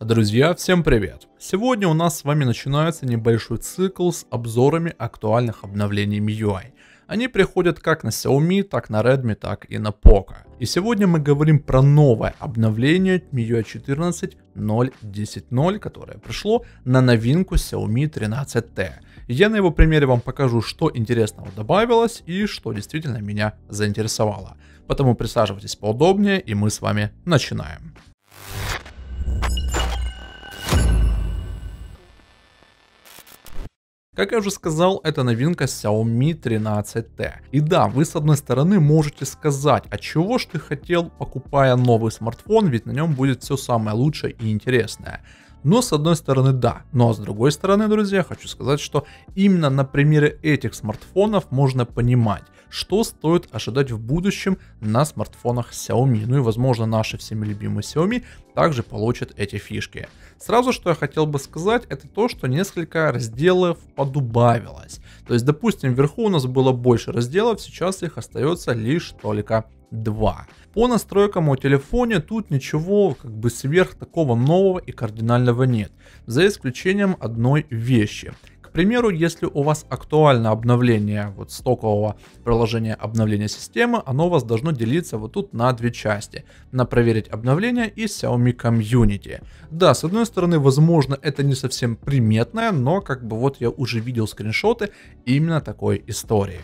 Друзья, всем привет! Сегодня у нас с вами начинается небольшой цикл с обзорами актуальных обновлений MIUI. Они приходят как на Xiaomi, так на Redmi, так и на Poco. И сегодня мы говорим про новое обновление MIUI 14 0.10.0, которое пришло на новинку Xiaomi 13T. Я на его примере вам покажу, что интересного добавилось и что действительно меня заинтересовало. Поэтому присаживайтесь поудобнее и мы с вами начинаем. Как я уже сказал, это новинка Xiaomi 13T. И да, вы с одной стороны можете сказать, а чего ж ты хотел, покупая новый смартфон, ведь на нем будет все самое лучшее и интересное. Но с одной стороны да, но с другой стороны, друзья, хочу сказать, что именно на примере этих смартфонов можно понимать, что стоит ожидать в будущем на смартфонах Xiaomi. Ну и возможно наши всеми любимые Xiaomi также получат эти фишки. Сразу что я хотел бы сказать, это то, что несколько разделов подубавилось. То есть, допустим, вверху у нас было больше разделов, сейчас их остается лишь только 2. По настройкам у телефона тут ничего как бы сверх такого нового и кардинального нет, за исключением одной вещи. К примеру, если у вас актуально обновление вот стокового приложения обновления системы, оно у вас должно делиться вот тут на две части. На проверить обновление и Xiaomi Community. Да, с одной стороны, возможно, это не совсем приметное, но как бы вот я уже видел скриншоты именно такой истории.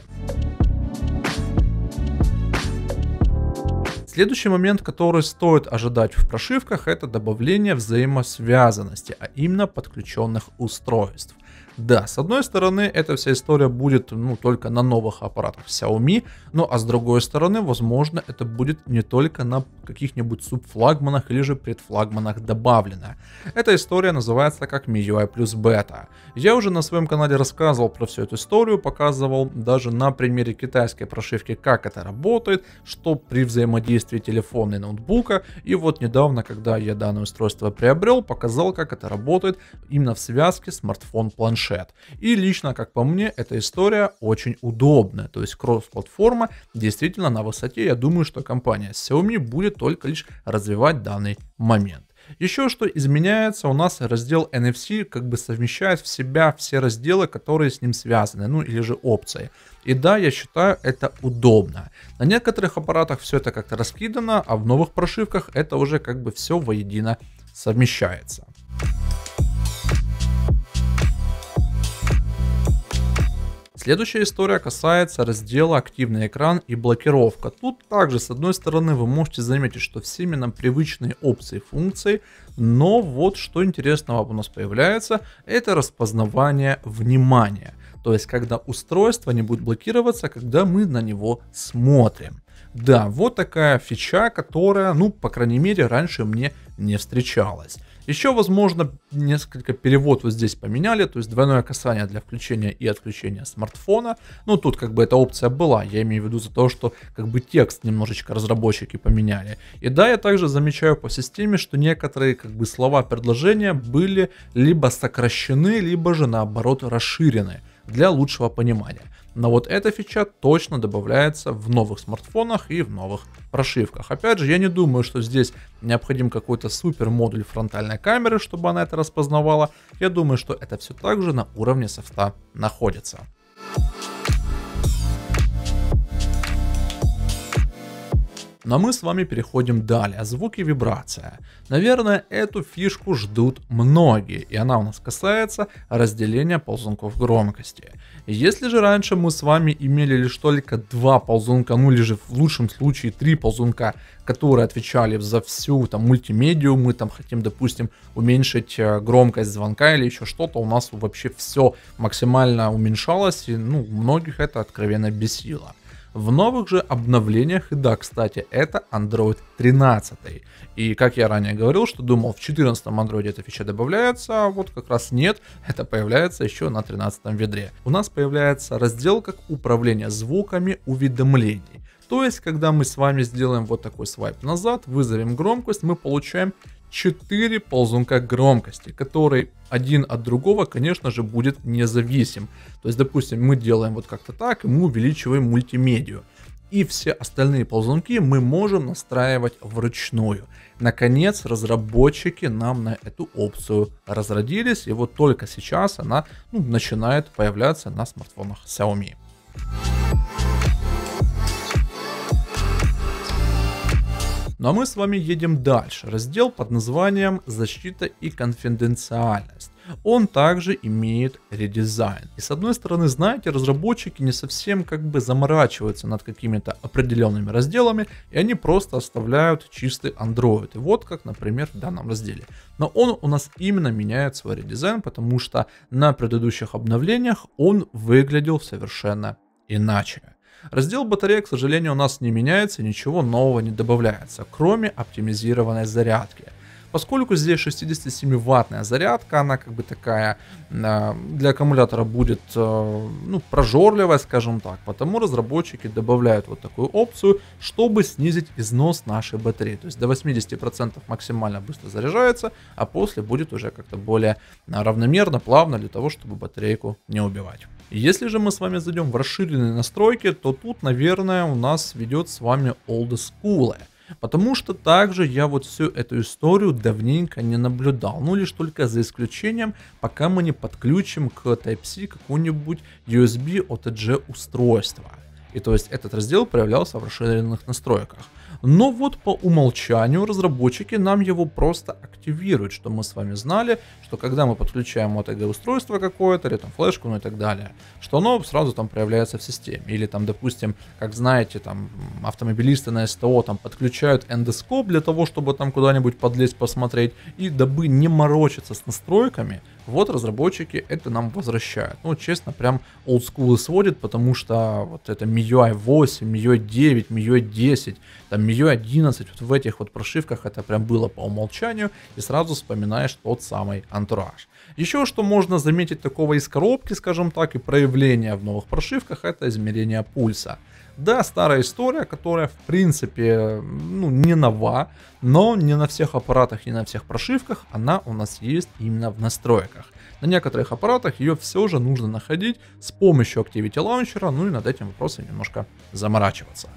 Следующий момент, который стоит ожидать в прошивках, это добавление взаимосвязанности, а именно подключенных устройств. Да, с одной стороны, эта вся история будет ну, только на новых аппаратах Xiaomi, ну а с другой стороны, возможно, это будет не только на каких-нибудь субфлагманах или же предфлагманах добавлено. Эта история называется как MIUI плюс бета. Я уже на своем канале рассказывал про всю эту историю, показывал даже на примере китайской прошивки, как это работает, что при взаимодействии телефона и ноутбука, и вот недавно, когда я данное устройство приобрел, показал, как это работает именно в связке смартфон-планшет планшет. И лично, как по мне, эта история очень удобная. То есть кросс-платформа действительно на высоте. Я думаю, что компания Xiaomi будет только лишь развивать данный момент. Еще что изменяется, у нас раздел NFC как бы совмещает в себя все разделы, которые с ним связаны, ну или же опции. И да, я считаю это удобно. На некоторых аппаратах все это как-то раскидано, а в новых прошивках это уже как бы все воедино совмещается. Следующая история касается раздела «Активный экран» и «Блокировка». Тут также, с одной стороны, вы можете заметить, что всеми нам привычные опции и функции, но вот что интересного у нас появляется, это распознавание внимания. То есть, когда устройство не будет блокироваться, когда мы на него смотрим. Да, вот такая фича, которая, ну, по крайней мере, раньше мне не встречалась. Еще, возможно, несколько перевод вот здесь поменяли, то есть двойное касание для включения и отключения смартфона. Ну, тут как бы эта опция была, я имею в виду за то, что как бы текст немножечко разработчики поменяли. И да, я также замечаю по системе, что некоторые как бы слова предложения были либо сокращены, либо же наоборот расширены для лучшего понимания. Но вот эта фича точно добавляется в новых смартфонах и в новых прошивках. Опять же, я не думаю, что здесь необходим какой-то супер модуль фронтальной камеры, чтобы она это распознавала. Я думаю, что это все также на уровне софта находится. Но мы с вами переходим далее. Звуки вибрация. Наверное, эту фишку ждут многие, и она у нас касается разделения ползунков громкости. Если же раньше мы с вами имели лишь только два ползунка, ну или же в лучшем случае три ползунка, которые отвечали за всю там мультимедию, мы там хотим, допустим, уменьшить э, громкость звонка или еще что-то, у нас вообще все максимально уменьшалось, и ну, многих это откровенно бесило. В новых же обновлениях, и да, кстати, это Android 13. И как я ранее говорил, что думал, в 14 Android эта фича добавляется, а вот как раз нет, это появляется еще на 13 ведре. У нас появляется раздел как управление звуками уведомлений. То есть, когда мы с вами сделаем вот такой свайп назад, вызовем громкость, мы получаем 4 ползунка громкости, который один от другого, конечно же, будет независим. То есть, допустим, мы делаем вот как-то так, и мы увеличиваем мультимедию. И все остальные ползунки мы можем настраивать вручную. Наконец, разработчики нам на эту опцию разродились, и вот только сейчас она ну, начинает появляться на смартфонах Xiaomi. Ну а мы с вами едем дальше. Раздел под названием «Защита и конфиденциальность». Он также имеет редизайн. И с одной стороны, знаете, разработчики не совсем как бы заморачиваются над какими-то определенными разделами, и они просто оставляют чистый Android. И вот как, например, в данном разделе. Но он у нас именно меняет свой редизайн, потому что на предыдущих обновлениях он выглядел совершенно иначе. Раздел батарея, к сожалению, у нас не меняется, ничего нового не добавляется, кроме оптимизированной зарядки. Поскольку здесь 67-ваттная зарядка, она как бы такая а, для аккумулятора будет а, ну, прожорливая, скажем так. Потому разработчики добавляют вот такую опцию, чтобы снизить износ нашей батареи. То есть до 80% максимально быстро заряжается, а после будет уже как-то более а, равномерно, плавно для того, чтобы батарейку не убивать. Если же мы с вами зайдем в расширенные настройки, то тут, наверное, у нас ведет с вами Old School. Потому что также я вот всю эту историю давненько не наблюдал. Ну, лишь только за исключением, пока мы не подключим к Type-C какую-нибудь USB OTG устройство. И то есть этот раздел проявлялся в расширенных настройках но вот по умолчанию разработчики нам его просто активируют, что мы с вами знали, что когда мы подключаем OTG устройство какое-то, или там флешку, ну и так далее, что оно сразу там проявляется в системе. Или там, допустим, как знаете, там автомобилисты на СТО там подключают эндоскоп для того, чтобы там куда-нибудь подлезть, посмотреть, и дабы не морочиться с настройками, вот разработчики это нам возвращают. Ну, честно, прям олдскулы сводит, потому что вот это MIUI 8, MIUI 9, MIUI 10, там MIUI 11, вот в этих вот прошивках это прям было по умолчанию, и сразу вспоминаешь тот самый антураж. Еще что можно заметить такого из коробки, скажем так, и проявления в новых прошивках, это измерение пульса. Да, старая история, которая в принципе ну, не нова, но не на всех аппаратах и на всех прошивках она у нас есть именно в настройках аппаратиках. На некоторых аппаратах ее все же нужно находить с помощью Activity Launcher, ну и над этим вопросом немножко заморачиваться.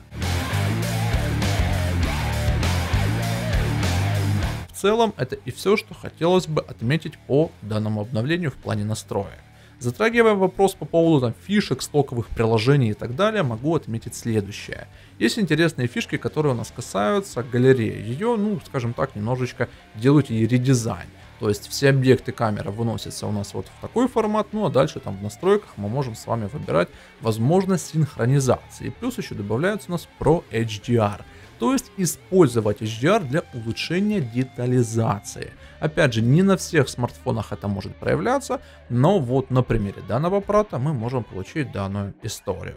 В целом это и все, что хотелось бы отметить по данному обновлению в плане настроек. Затрагивая вопрос по поводу там, фишек, стоковых приложений и так далее, могу отметить следующее. Есть интересные фишки, которые у нас касаются галереи. Ее, ну, скажем так, немножечко делают и редизайн. То есть все объекты камеры выносятся у нас вот в такой формат, ну а дальше там в настройках мы можем с вами выбирать возможность синхронизации. Плюс еще добавляется у нас Pro HDR, то есть использовать HDR для улучшения детализации. Опять же, не на всех смартфонах это может проявляться, но вот на примере данного аппарата мы можем получить данную историю.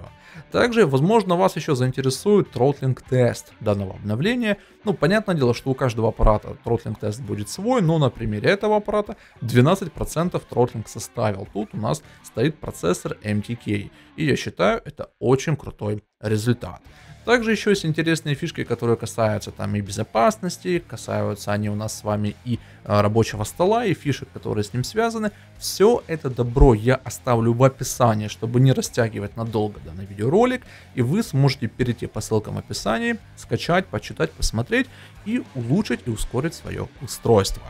Также, возможно, вас еще заинтересует тротлинг-тест данного обновления. Ну, понятное дело, что у каждого аппарата тротлинг-тест будет свой, но на примере этого аппарата 12% тротлинг составил. Тут у нас стоит процессор MTK, и я считаю, это очень крутой результат. Также еще есть интересные фишки, которые касаются там и безопасности, касаются они у нас с вами и Э, рабочего стола и фишек, которые с ним связаны. Все это добро я оставлю в описании, чтобы не растягивать надолго данный видеоролик. И вы сможете перейти по ссылкам в описании, скачать, почитать, посмотреть и улучшить и ускорить свое устройство.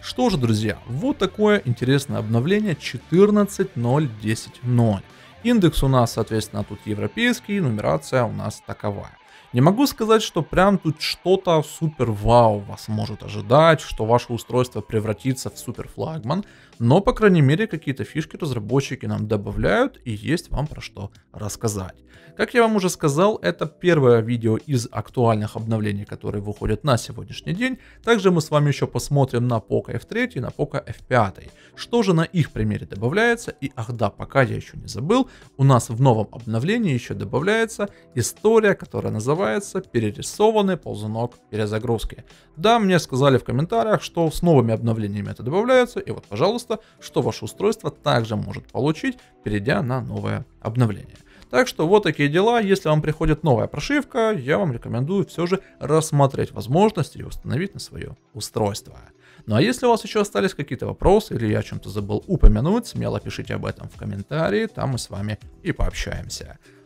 Что же, друзья, вот такое интересное обновление 14.0.10.0. Индекс у нас, соответственно, тут европейский, нумерация у нас таковая. Не могу сказать, что прям тут что-то супер вау вас может ожидать, что ваше устройство превратится в супер флагман, но по крайней мере какие-то фишки разработчики нам добавляют и есть вам про что рассказать. Как я вам уже сказал, это первое видео из актуальных обновлений, которые выходят на сегодняшний день. Также мы с вами еще посмотрим на Poco F3 и на Poco F5. Что же на их примере добавляется? И ах да, пока я еще не забыл, у нас в новом обновлении еще добавляется история, которая называется называется перерисованный ползунок перезагрузки. Да, мне сказали в комментариях, что с новыми обновлениями это добавляется, и вот, пожалуйста, что ваше устройство также может получить, перейдя на новое обновление. Так что вот такие дела, если вам приходит новая прошивка, я вам рекомендую все же рассмотреть возможность ее установить на свое устройство. Ну а если у вас еще остались какие-то вопросы или я о чем-то забыл упомянуть, смело пишите об этом в комментарии, там мы с вами и пообщаемся.